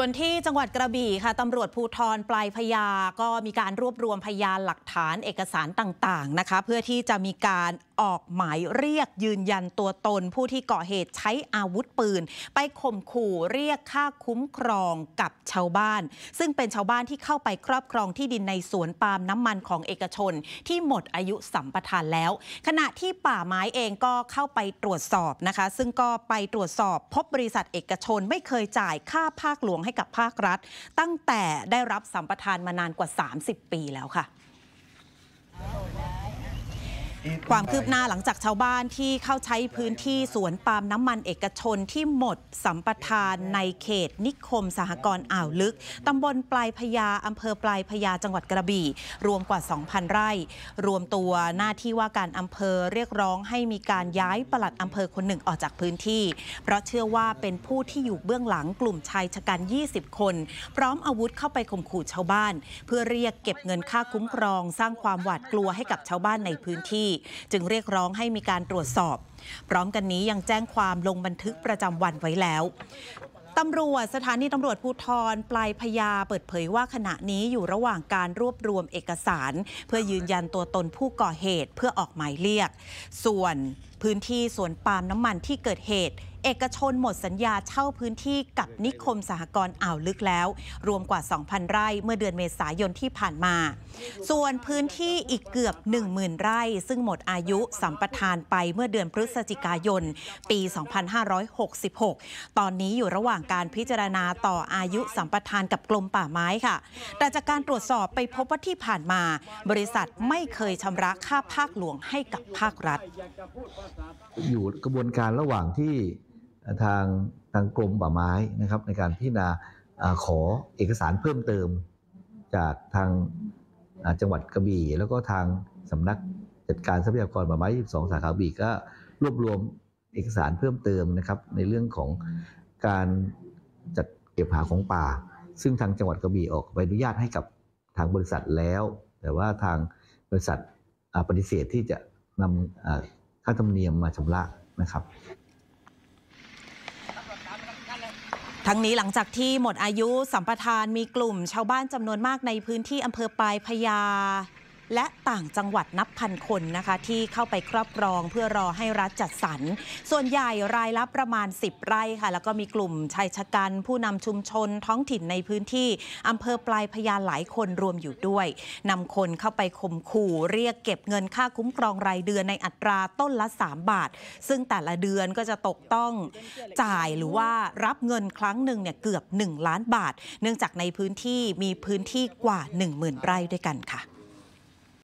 ส่วนที่จังหวัดกระบี่ค่ะตำรวจภูทรปลายพยา ก็มีการรวบรวมพยานหลักฐานเอกสารต่างๆนะคะเพื่อที่จะมีการออกหมายเรียกยืนยันตัวตน ผู้ที่ก่อเหตุใช้อาวุธปืน ไปข่มขู่เรียกค่าคุ้มครองกับชาวบ้าน ซึ่งเป็นชาวบ้านที่เข้าไปครอบครองที่ดินในสวนปาล์มน้ำมันของเอกชน ที่หมดอายุสัมปทานแล้ว ขณะที่ป่าไม้เองก็เข้าไปตรวจสอบนะคะซึ่งก็ไปตรวจสอบพบบริษัทเอกชนไม่เคยจ่ายค่าภาคหลวงให้กับภาครัฐ ตั้งแต่ได้รับสัมปทานมานานกว่า 30 ปีแล้วค่ะความคืบหน้าหลังจากชาวบ้านที่เข้าใช้พื้นที่สวนปาล์มน้ำมันเอกชนที่หมดสัมปทาน ในเขต นิคมสหกรณ์อ่าวลึก ตำบลปลายพญา อำเภอปลายพญา จังหวัดกระบี่ รวมกว่า 2,000 ไร่ รวมตัวหน้าที่ว่าการอำเภอเรียกร้องให้มีการย้ายปลัดอำเภอคนหนึ่งออกจากพื้นที่ เพราะเชื่อว่าเป็นผู้ที่อยู่เบื้องหลังกลุ่มชายชะกัน 20 คน พร้อมอาวุธเข้าไปข่มขู่ชาวบ้าน เพื่อเรียกเก็บเงินค่าคุ้มครอง สร้างความหวาดกลัวให้กับชาวบ้านในพื้นที่จึงเรียกร้องให้มีการตรวจสอบ พร้อมกันนี้ยังแจ้งความลงบันทึกประจำวันไว้แล้วตำรวจสถานีตำรวจภูทรปลายพยาเปิดเผยว่าขณะนี้อยู่ระหว่างการรวบรวมเอกสาร เพื่อยืนยันตัวตนผู้ก่อเหตุเพื่อออกหมายเรียก ส่วน พื้นที่สวนปาล์มน้ำมันที่เกิดเหตุเอกชนหมดสัญญาเช่าพื้นที่กับนิคมสหกรณ์อ่าวลึกแล้ว รวมกว่า 2,000 ไร่เมื่อเดือนเมษายนที่ผ่านมา ส่วนพื้นที่อีกเกือบ 10,000 ไร่ ซึ่งหมดอายุสัมปทานไปเมื่อเดือนพฤศจิกายน ปี 2566 ตอนนี้อยู่ระหว่างการพิจารณาต่ออายุสัมปทานกับกลมป่าไม้ค่ะ แต่จากการตรวจสอบไปพบว่าที่ผ่านมา บริษัทไม่เคยชำระค่าภาคหลวงให้กับภาครัฐ อยู่กระบวนการระหว่างที่ทางทางกรมป่าไม้นะครับในการพิจารณาขอเอกสารเพิ่มเติมจากทางจังหวัดกระบี่ แล้วก็ทางสำนักจัดการทรัพยากรป่าไม้ 22 สาขาบีก็รวบรวมเอกสารเพิ่มเติมนะครับ ในเรื่องของการจัดเก็บหาของป่า ซึ่งทางจังหวัดกระบี่ออกใบอนุญาตให้กับทางบริษัทแล้ว แต่ว่าทางบริษัทปฏิเสธที่จะนำค่าธรรมเนียมมาชำระนะครับทั้งนี้หลังจากที่หมดอายุสัมปทานมีกลุ่มชาวบ้านจำนวนมากในพื้นที่อำเภอปลายพยาและต่างจังหวัดนับพันคนนะคะที่เข้าไปครอบครองเพื่อรอให้รัฐจัดสรร ส่วนใหญ่รายละประมาณ10ไร่ค่ะ แล้วก็มีกลุ่มชายชะกันผู้นำชุมชนท้องถิ่นในพื้นที่อำเภอปลายพญาหลายคนรวมอยู่ด้วยนำคนเข้าไปข่มขู่เรียกเก็บเงินค่าคุ้มครองรายเดือนในอัตราต้นละ 3 บาท ซึ่งแต่ละเดือนก็จะตกต้อง จ่ายหรือว่ารับเงินครั้งหนึ่งเนี่ยเกือบ 1 ล้านบาท เนื่องจากในพื้นที่มีพื้นที่กว่า 10,000 ไร่ด้วยกันค่ะ